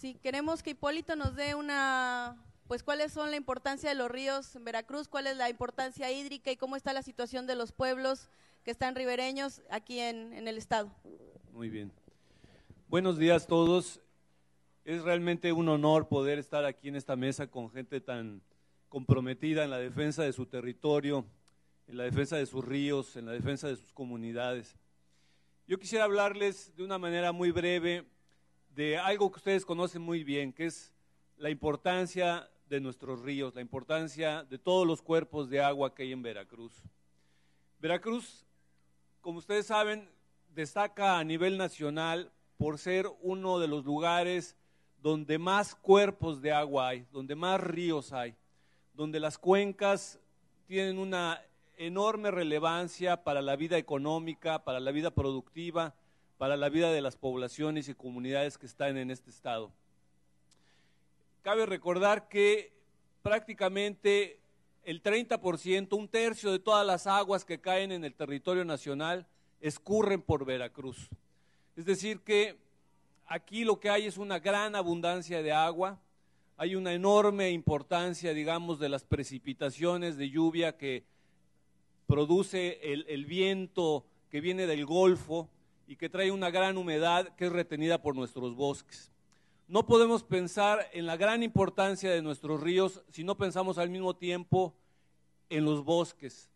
Si queremos que Hipólito nos dé una, pues cuáles son la importancia de los ríos en Veracruz, cuál es la importancia hídrica y cómo está la situación de los pueblos que están ribereños aquí en, en el estado. Muy bien. Buenos días a todos. Es realmente un honor poder estar aquí en esta mesa con gente tan comprometida en la defensa de su territorio, en la defensa de sus ríos, en la defensa de sus comunidades. Yo quisiera hablarles de una manera muy breve de algo que ustedes conocen muy bien, que es la importancia de nuestros ríos, la importancia de todos los cuerpos de agua que hay en Veracruz. Veracruz, como ustedes saben, destaca a nivel nacional por ser uno de los lugares donde más cuerpos de agua hay, donde más ríos hay, donde las cuencas tienen una enorme relevancia para la vida económica, para la vida productiva, para la vida de las poblaciones y comunidades que están en este estado. Cabe recordar que prácticamente el 30%, un tercio de todas las aguas que caen en el territorio nacional escurren por Veracruz. Es decir, que aquí lo que hay es una gran abundancia de agua, hay una enorme importancia, digamos, de las precipitaciones de lluvia que produce el, el viento que viene del Golfo, y que trae una gran humedad que es retenida por nuestros bosques. No podemos pensar en la gran importancia de nuestros ríos si no pensamos al mismo tiempo en los bosques,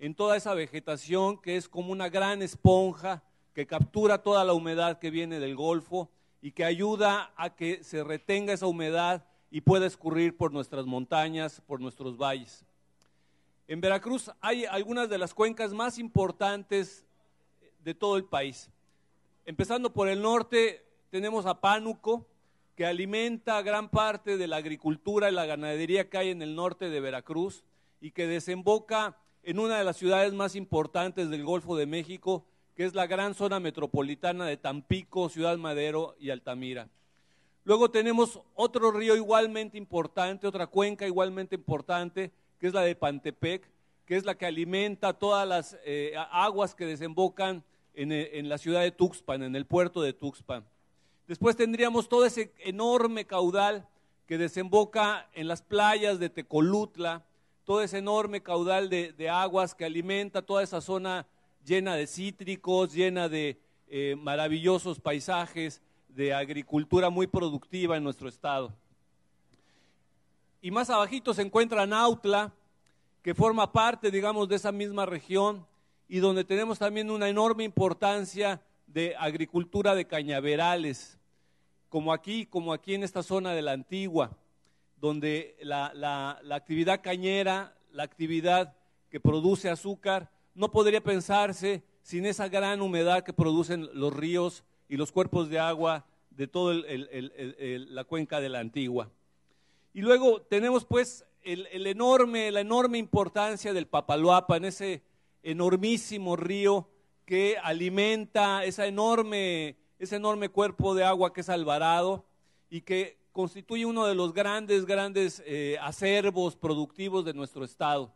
en toda esa vegetación que es como una gran esponja que captura toda la humedad que viene del Golfo y que ayuda a que se retenga esa humedad y pueda escurrir por nuestras montañas, por nuestros valles. En Veracruz hay algunas de las cuencas más importantes de todo el país. Empezando por el norte, tenemos a Pánuco, que alimenta gran parte de la agricultura y la ganadería que hay en el norte de Veracruz y que desemboca en una de las ciudades más importantes del Golfo de México, que es la gran zona metropolitana de Tampico, Ciudad Madero y Altamira. Luego tenemos otro río igualmente importante, otra cuenca igualmente importante, que es la de Pantepec, que es la que alimenta todas las eh, aguas que desembocan eh, en, la ciudad de Tuxpan, en el puerto de Tuxpan. Después tendríamos todo ese enorme caudal que desemboca en las playas de Tecolutla, todo ese enorme caudal de, aguas que alimenta toda esa zona llena de cítricos, llena de eh, maravillosos paisajes, de agricultura muy productiva en nuestro estado. Y más abajito se encuentra Nautla, que forma parte, digamos, de esa misma región, y donde tenemos también una enorme importancia de agricultura de cañaverales, como aquí, como aquí en esta zona de la antigua, donde la, actividad cañera, la actividad que produce azúcar, no podría pensarse sin esa gran humedad que producen los ríos y los cuerpos de agua de toda la cuenca de la antigua. Y luego tenemos pues el, enorme, la enorme importancia del papaloapa en ese enormísimo río que alimenta esa enorme, ese enorme cuerpo de agua que es Alvarado y que constituye uno de los grandes, grandes eh, acervos productivos de nuestro estado.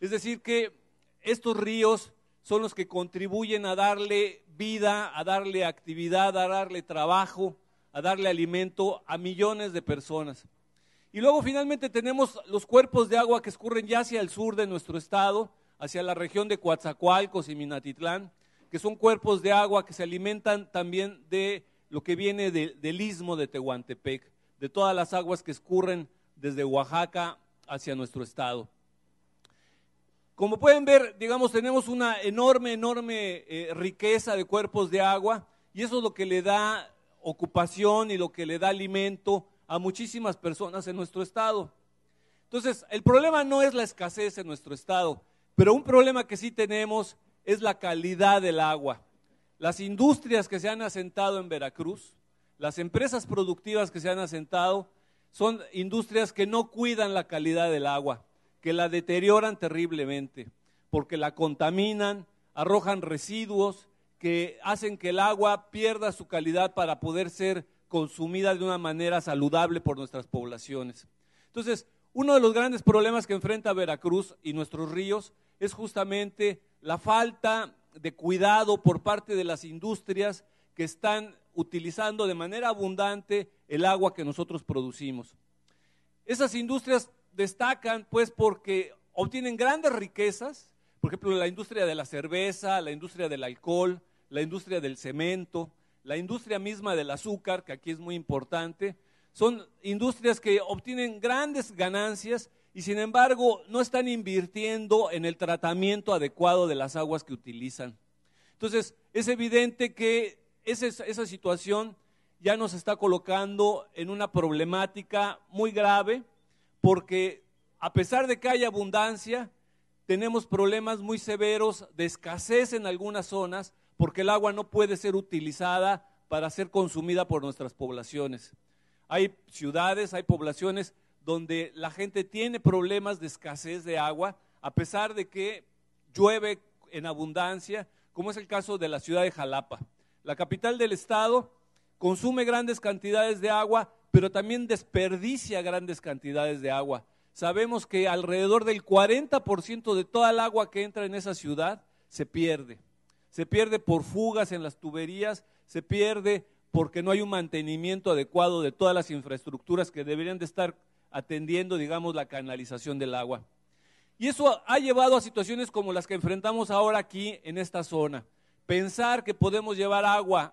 Es decir, que estos ríos son los que contribuyen a darle vida, a darle actividad, a darle trabajo, a darle alimento a millones de personas. Y luego finalmente tenemos los cuerpos de agua que escurren ya hacia el sur de nuestro estado, hacia la región de Coatzacoalcos y Minatitlán, que son cuerpos de agua que se alimentan también de lo que viene del istmo de Tehuantepec, de todas las aguas que escurren desde Oaxaca hacia nuestro estado. Como pueden ver, digamos, tenemos una enorme, enorme eh, riqueza de cuerpos de agua y eso es lo que le da ocupación y lo que le da alimento a muchísimas personas en nuestro estado. Entonces, el problema no es la escasez en nuestro estado, pero un problema que sí tenemos es la calidad del agua. Las industrias que se han asentado en Veracruz, las empresas productivas que se han asentado, son industrias que no cuidan la calidad del agua, que la deterioran terriblemente, porque la contaminan, arrojan residuos que hacen que el agua pierda su calidad para poder ser consumida de una manera saludable por nuestras poblaciones. Entonces, uno de los grandes problemas que enfrenta Veracruz y nuestros ríos es justamente la falta de cuidado por parte de las industrias que están utilizando de manera abundante el agua que nosotros producimos. Esas industrias destacan pues porque obtienen grandes riquezas, por ejemplo, la industria de la cerveza, la industria del alcohol, la industria del cemento, la industria misma del azúcar, que aquí es muy importante, son industrias que obtienen grandes ganancias y sin embargo no están invirtiendo en el tratamiento adecuado de las aguas que utilizan. Entonces, es evidente que esa, situación ya nos está colocando en una problemática muy grave porque a pesar de que hay abundancia, tenemos problemas muy severos de escasez en algunas zonas porque el agua no puede ser utilizada para ser consumida por nuestras poblaciones. Hay ciudades, hay poblaciones donde la gente tiene problemas de escasez de agua, a pesar de que llueve en abundancia, como es el caso de la ciudad de Jalapa. La capital del estado consume grandes cantidades de agua, pero también desperdicia grandes cantidades de agua. Sabemos que alrededor del 40% de toda el agua que entra en esa ciudad se pierde. Se pierde por fugas en las tuberías, se pierde porque no hay un mantenimiento adecuado de todas las infraestructuras que deberían de estar atendiendo, digamos, la canalización del agua. Y eso ha llevado a situaciones como las que enfrentamos ahora aquí en esta zona. Pensar que podemos llevar agua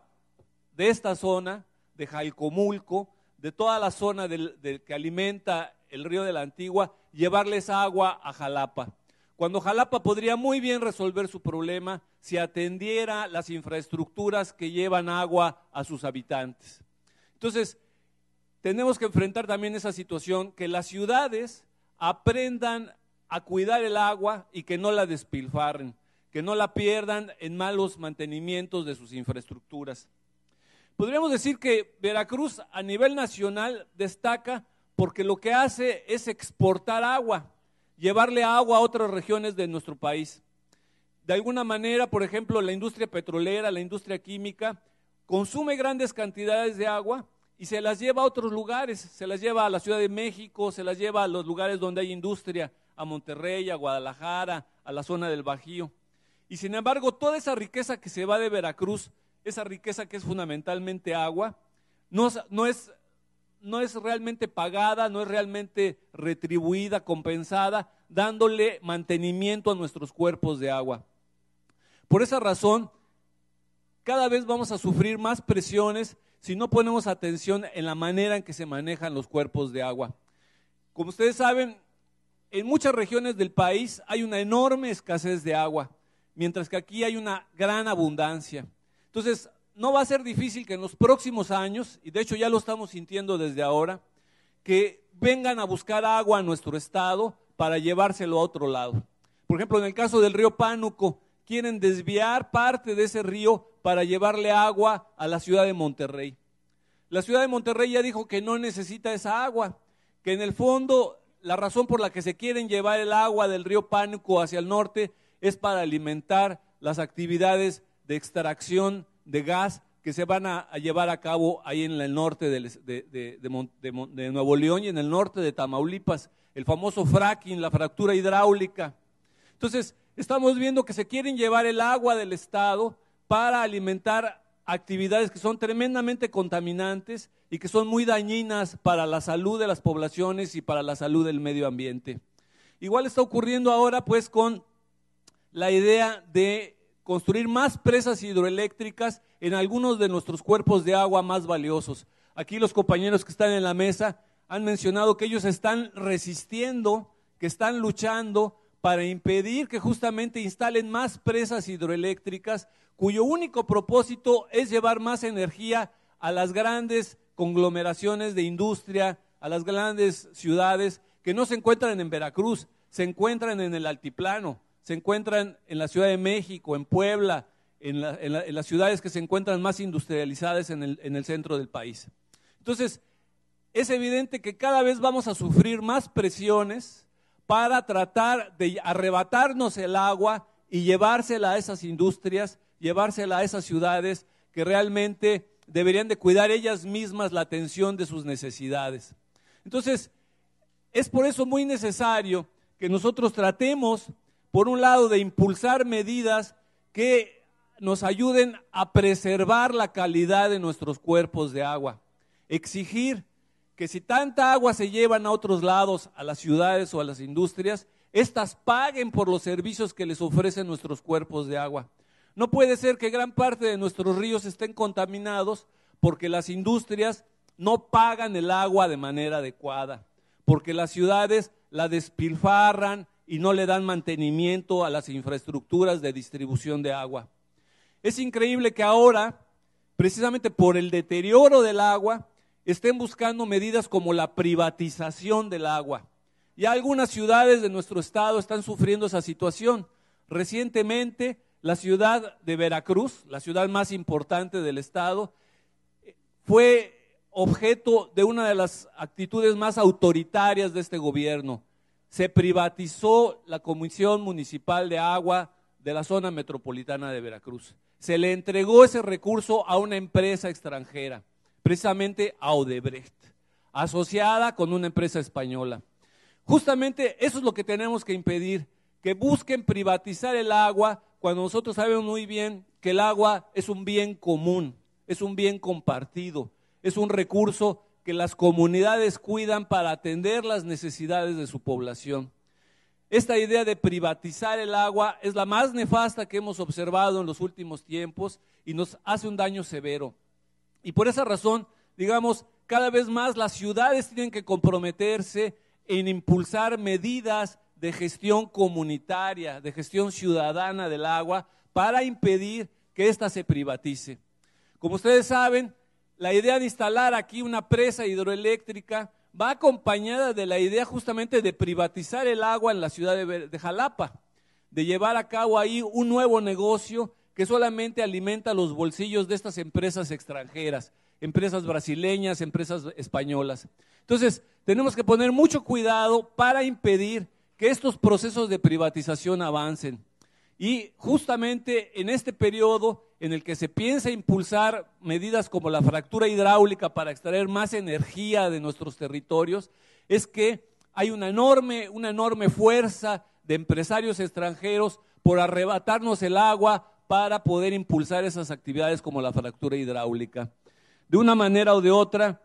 de esta zona, de Jalcomulco, de toda la zona del, que alimenta el río de la Antigua, llevarles agua a Jalapa cuando Jalapa podría muy bien resolver su problema si atendiera las infraestructuras que llevan agua a sus habitantes. Entonces, tenemos que enfrentar también esa situación, que las ciudades aprendan a cuidar el agua y que no la despilfarren, que no la pierdan en malos mantenimientos de sus infraestructuras. Podríamos decir que Veracruz a nivel nacional destaca porque lo que hace es exportar agua llevarle agua a otras regiones de nuestro país. De alguna manera, por ejemplo, la industria petrolera, la industria química, consume grandes cantidades de agua y se las lleva a otros lugares, se las lleva a la Ciudad de México, se las lleva a los lugares donde hay industria, a Monterrey, a Guadalajara, a la zona del Bajío. Y sin embargo, toda esa riqueza que se va de Veracruz, esa riqueza que es fundamentalmente agua, no, no es no es realmente pagada, no es realmente retribuida, compensada, dándole mantenimiento a nuestros cuerpos de agua. Por esa razón, cada vez vamos a sufrir más presiones si no ponemos atención en la manera en que se manejan los cuerpos de agua. Como ustedes saben, en muchas regiones del país hay una enorme escasez de agua, mientras que aquí hay una gran abundancia. Entonces, no va a ser difícil que en los próximos años, y de hecho ya lo estamos sintiendo desde ahora, que vengan a buscar agua a nuestro estado para llevárselo a otro lado. Por ejemplo, en el caso del río Pánuco, quieren desviar parte de ese río para llevarle agua a la ciudad de Monterrey. La ciudad de Monterrey ya dijo que no necesita esa agua, que en el fondo la razón por la que se quieren llevar el agua del río Pánuco hacia el norte es para alimentar las actividades de extracción de gas que se van a, llevar a cabo ahí en el norte de, de, de Nuevo León y en el norte de Tamaulipas, el famoso fracking, la fractura hidráulica. Entonces, estamos viendo que se quieren llevar el agua del Estado para alimentar actividades que son tremendamente contaminantes y que son muy dañinas para la salud de las poblaciones y para la salud del medio ambiente. Igual está ocurriendo ahora pues con la idea de construir más presas hidroeléctricas en algunos de nuestros cuerpos de agua más valiosos. Aquí los compañeros que están en la mesa han mencionado que ellos están resistiendo, que están luchando para impedir que justamente instalen más presas hidroeléctricas cuyo único propósito es llevar más energía a las grandes conglomeraciones de industria, a las grandes ciudades que no se encuentran en Veracruz, se encuentran en el Altiplano, se encuentran en la Ciudad de México, en Puebla, en, las ciudades que se encuentran más industrializadas en el, en el centro del país. Entonces, es evidente que cada vez vamos a sufrir más presiones para tratar de arrebatarnos el agua y llevársela a esas industrias, llevársela a esas ciudades que realmente deberían de cuidar ellas mismas la atención de sus necesidades. Entonces, es por eso muy necesario que nosotros tratemos, por un lado, de impulsar medidas que nos ayuden a preservar la calidad de nuestros cuerpos de agua. Exigir que si tanta agua se llevan a otros lados, a las ciudades o a las industrias, éstas paguen por los servicios que les ofrecen nuestros cuerpos de agua. No puede ser que gran parte de nuestros ríos estén contaminados porque las industrias no pagan el agua de manera adecuada, porque las ciudades la despilfarran y no le dan mantenimiento a las infraestructuras de distribución de agua. Es increíble que ahora, precisamente por el deterioro del agua, estén buscando medidas como la privatización del agua. Y algunas ciudades de nuestro estado están sufriendo esa situación. Recientemente, la ciudad de Veracruz, la ciudad más importante del estado, fue objeto de una de las actitudes más autoritarias de este gobierno. Se privatizó la Comisión Municipal de Agua de la zona metropolitana de Veracruz se le entregó ese recurso a una empresa extranjera, precisamente a Odebrecht, asociada con una empresa española. Justamente eso es lo que tenemos que impedir, que busquen privatizar el agua cuando nosotros sabemos muy bien que el agua es un bien común, es un bien compartido, es un recurso que las comunidades cuidan para atender las necesidades de su población. Esta idea de privatizar el agua es la más nefasta que hemos observado en los últimos tiempos y nos hace un daño severo. Y por esa razón, digamos, cada vez más las ciudades tienen que comprometerse en impulsar medidas de gestión comunitaria, de gestión ciudadana del agua, para impedir que ésta se privatice. Como ustedes saben, la idea de instalar aquí una presa hidroeléctrica va acompañada de la idea justamente de privatizar el agua en la ciudad de, Jalapa, de llevar a cabo ahí un nuevo negocio que solamente alimenta los bolsillos de estas empresas extranjeras, empresas brasileñas, empresas españolas. Entonces, tenemos que poner mucho cuidado para impedir que estos procesos de privatización avancen. Y justamente en este periodo en el que se piensa impulsar medidas como la fractura hidráulica para extraer más energía de nuestros territorios, es que hay una enorme, una enorme fuerza de empresarios extranjeros por arrebatarnos el agua para poder impulsar esas actividades como la fractura hidráulica. De una manera o de otra,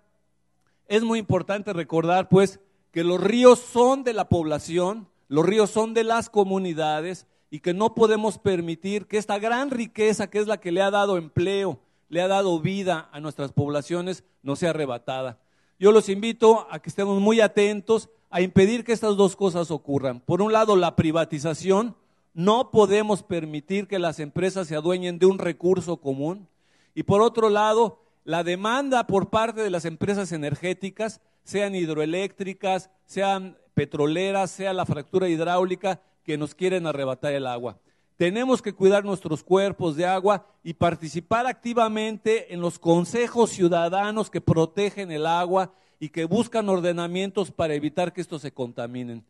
es muy importante recordar pues que los ríos son de la población, los ríos son de las comunidades y que no podemos permitir que esta gran riqueza que es la que le ha dado empleo, le ha dado vida a nuestras poblaciones, no sea arrebatada. Yo los invito a que estemos muy atentos a impedir que estas dos cosas ocurran. Por un lado, la privatización. No podemos permitir que las empresas se adueñen de un recurso común. Y por otro lado, la demanda por parte de las empresas energéticas, sean hidroeléctricas, sean petroleras, sea la fractura hidráulica, que nos quieren arrebatar el agua. Tenemos que cuidar nuestros cuerpos de agua y participar activamente en los consejos ciudadanos que protegen el agua y que buscan ordenamientos para evitar que estos se contaminen.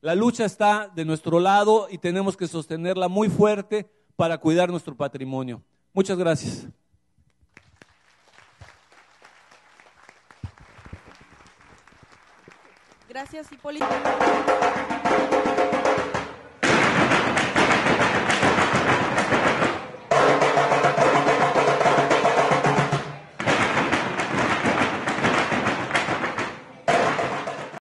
La lucha está de nuestro lado y tenemos que sostenerla muy fuerte para cuidar nuestro patrimonio. Muchas gracias. Gracias, Hipólito.